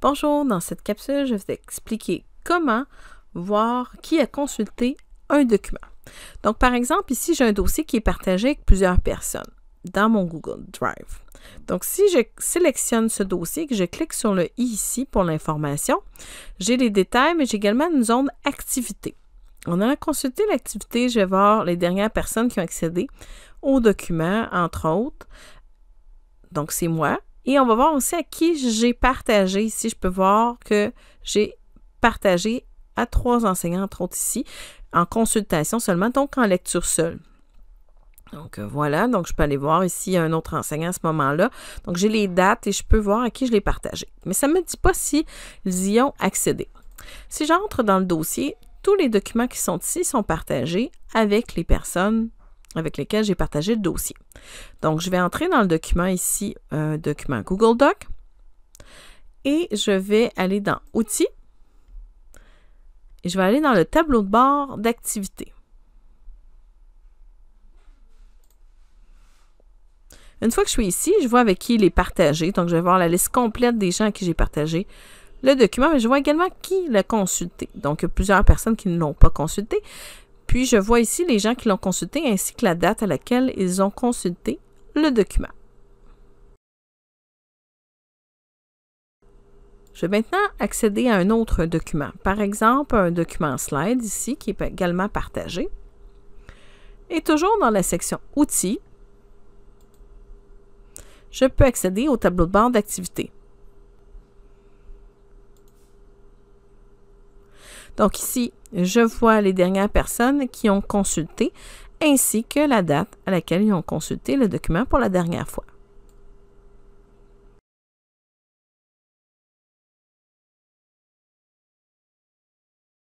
Bonjour, dans cette capsule, je vais vous expliquer comment voir qui a consulté un document. Donc, par exemple, ici, j'ai un dossier qui est partagé avec plusieurs personnes dans mon Google Drive. Donc, si je sélectionne ce dossier, que je clique sur le i ici pour l'information, j'ai les détails, mais j'ai également une zone activité. En allant consulter l'activité, je vais voir les dernières personnes qui ont accédé au document, entre autres. Donc, c'est moi. Et on va voir aussi à qui j'ai partagé. Ici, je peux voir que j'ai partagé à trois enseignants, entre autres ici, en consultation seulement, donc en lecture seule. Donc euh, voilà, donc je peux aller voir ici un autre enseignant à ce moment-là. Donc j'ai les dates et je peux voir à qui je l'ai partagé. Mais ça ne me dit pas s'ils y ont accédé. Si j'entre dans le dossier, tous les documents qui sont ici sont partagés avec les personnes avec lesquels j'ai partagé le dossier. Donc, je vais entrer dans le document ici, un document Google Doc, et je vais aller dans Outils, et je vais aller dans le tableau de bord d'activité. Une fois que je suis ici, je vois avec qui il est partagé. Donc, je vais voir la liste complète des gens à qui j'ai partagé le document, mais je vois également qui l'a consulté. Donc, il y a plusieurs personnes qui ne l'ont pas consulté. Puis, je vois ici les gens qui l'ont consulté ainsi que la date à laquelle ils ont consulté le document. Je vais maintenant accéder à un autre document. Par exemple, un document slide ici qui est également partagé. Et toujours dans la section Outils, je peux accéder au tableau de bord d'activité. Donc ici, je vois les dernières personnes qui ont consulté ainsi que la date à laquelle ils ont consulté le document pour la dernière fois.